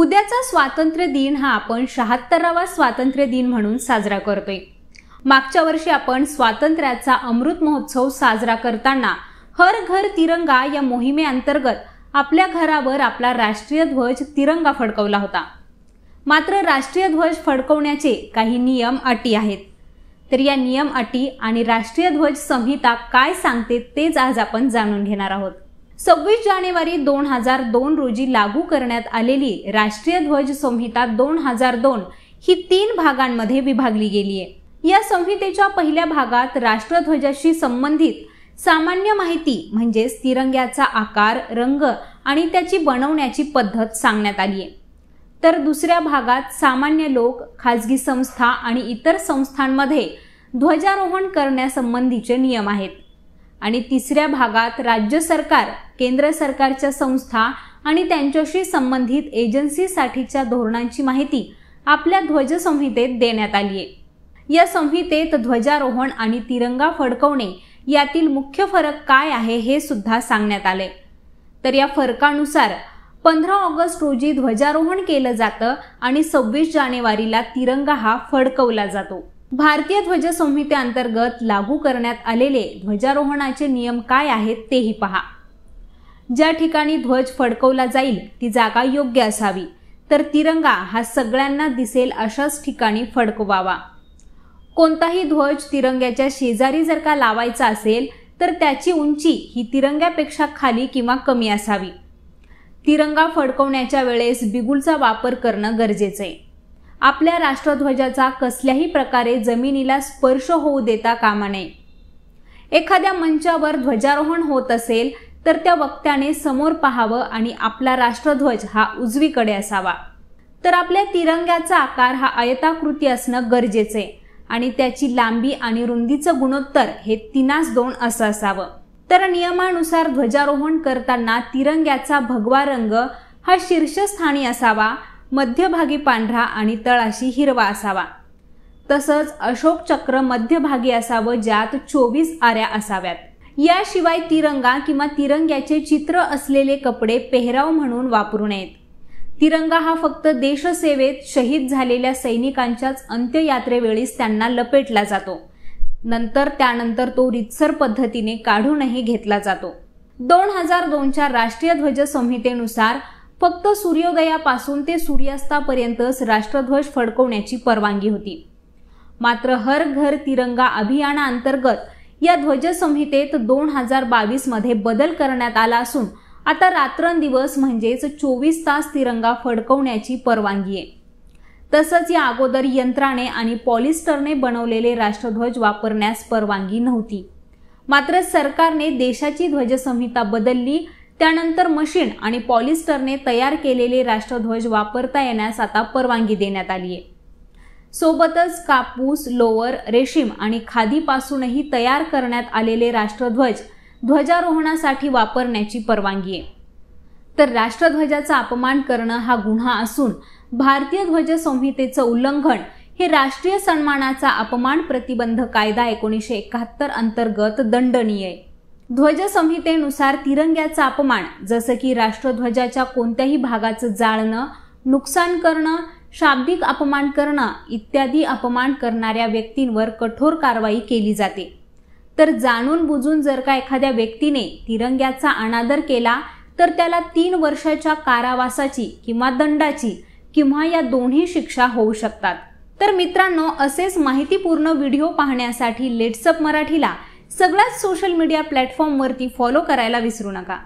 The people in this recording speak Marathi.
उद्याचा स्वातंत्र्य दिन हा आपण शहात्तरावा स्वातंत्र्य दिन म्हणून साजरा करतोय मागच्या वर्षी आपण स्वातंत्र्याचा अमृत महोत्सव साजरा करताना हर घर तिरंगा या मोहिमेअंतर्गत आपल्या घरावर आपला राष्ट्रीय ध्वज तिरंगा फडकवला होता मात्र राष्ट्रीय ध्वज फडकवण्याचे काही नियम अटी आहेत तर या नियम अटी आणि राष्ट्रीय ध्वज संहिता काय सांगते तेच आज आपण जाणून घेणार आहोत सव्वीस जानेवारी दोन हजार दोन रोजी लागू करण्यात आलेली राष्ट्रीय ध्वज संहिता दोन हजार दोन ही तीन भागांमध्ये विभागली गेली आहे या संहितेच्या पहिल्या भागात राष्ट्रध्वजाशी संबंधित सामान्य माहिती म्हणजेच तिरंग्याचा आकार रंग आणि त्याची बनवण्याची पद्धत सांगण्यात आली आहे तर दुसऱ्या भागात सामान्य लोक खाजगी संस्था आणि इतर संस्थांमध्ये ध्वजारोहण करण्यासंबंधीचे नियम आहेत आणि तिसऱ्या भागात राज्य सरकार केंद्र सरकारच्या संस्था आणि त्यांच्याशी संबंधित एजन्सीसाठीच्या धोरणांची माहिती आपल्या ध्वजसंहितेत देण्यात आली आहे या संहितेत ध्वजारोहण आणि तिरंगा फडकवणे यातील मुख्य फरक काय आहे हे सुद्धा सांगण्यात आले तर या फरकानुसार पंधरा ऑगस्ट रोजी ध्वजारोहण केलं जातं आणि सव्वीस जानेवारीला तिरंगा हा फडकवला जातो भारतीय ध्वज संहितेअंतर्गत लागू करण्यात आलेले ध्वजारोहणाचे नियम काय आहेत तेही पहा ज्या ठिकाणी ध्वज फडकवला जाईल ती जागा योग्य असावी तर तिरंगा हा सगळ्यांना दिसेल अशाच ठिकाणी फडकवावा कोणताही ध्वज तिरंग्याच्या शेजारी जर का लावायचा असेल तर त्याची उंची ही तिरंग्यापेक्षा खाली किंवा कमी असावी तिरंगा फडकवण्याच्या वेळेस बिगुलचा वापर करणं गरजेचं आहे आपल्या राष्ट्रध्वजाचा कसल्याही प्रकारे जमिनीला स्पर्श होऊ देता कामा नये एखाद्या मंचावर ध्वजारोहण होत असेल तर त्या वक्त्याने समोर पाहावं आणि आपला राष्ट्रध्वज हा उजवीकडे असावा तर आपल्या तिरंग्याचा आकार हा आयताकृती असणं गरजेचे आणि त्याची लांबी आणि रुंदीचं गुणोत्तर हे तिनास दोन असं असावं तर नियमानुसार ध्वजारोहण करताना तिरंग्याचा भगवा रंग हा शीर्षस्थानी असावा मध्यभागी पांढरा आणि तळाशी हिरवा असावा तसंच अशोक चक्र मध्यभागी असावं ज्यात चोवीस आऱ्या असाव्यात याशिवाय तिरंगा किंवा तिरंग्याचे चित्र असलेले कपडे पेहराव म्हणून वापरू नयेत तिरंगा हा फक्त देशसेवेत शहीद झालेल्या सैनिकांच्याच अंत्ययात्रेवेळीच त्यांना लपेटला जातो नंतर त्यानंतर तो रितसर पद्धतीने काढूनही घेतला जातो दोन हजार दोनच्या राष्ट्रीय ध्वज संहितेनुसार फक्त सूर्योदयापासून ते सूर्यास्तापर्यंतच राष्ट्रध्वज फडकवण्याची परवानगी होती मात्र हर घर तिरंगा अभियाना अंतर्गत या ध्वजसंहितेत दोन हजार मध्ये बदल करण्यात आला असून आता रात्रंदिवस म्हणजेच चोवीस तास तिरंगा फडकवण्याची परवानगी आहे तसंच या अगोदर यंत्राने आणि पॉलिस्टरने बनवलेले राष्ट्रध्वज वापरण्यास परवानगी नव्हती मात्र सरकारने देशाची ध्वजसंहिता बदलली त्यानंतर मशीन आणि पॉलिस्टरने तयार केलेले राष्ट्रध्वज वापरता येण्यास आता परवानगी देण्यात आली आहे सोबतच कापूस लोवर रेशीम आणि खादीपासूनही तयार करण्यात आलेले राष्ट्रध्वज ध्वजारोहणासाठी वापरण्याची परवानगी आहे तर राष्ट्रध्वजाचा अपमान करणं हा गुन्हा असून भारतीय ध्वज संहितेचं उल्लंघन हे राष्ट्रीय सन्मानाचा अपमान प्रतिबंध कायदा एकोणीसशे एकाहत्तर अंतर्गत दंडनीय आहे ध्वज संहितेनुसार तिरंग्याचा अपमान जसं की राष्ट्रध्वजाच्या कोणत्याही भागाचं जाळणं नुकसान करणं शाब्दिक अपमान करणं इत्यादी अपमान करणाऱ्या व्यक्तींवर कठोर कारवाई केली जाते तर जाणून बुजून जर का एखाद्या व्यक्तीने तिरंग्याचा अनादर केला तर त्याला तीन वर्षाच्या कारावासाची किंवा दंडाची किंवा या दोन्ही शिक्षा होऊ शकतात तर मित्रांनो असेच माहितीपूर्ण व्हिडिओ पाहण्यासाठी लेट्सअप मराठीला सगळ्याच सोशल मीडिया प्लॅटफॉर्मवरती फॉलो करायला विसरू नका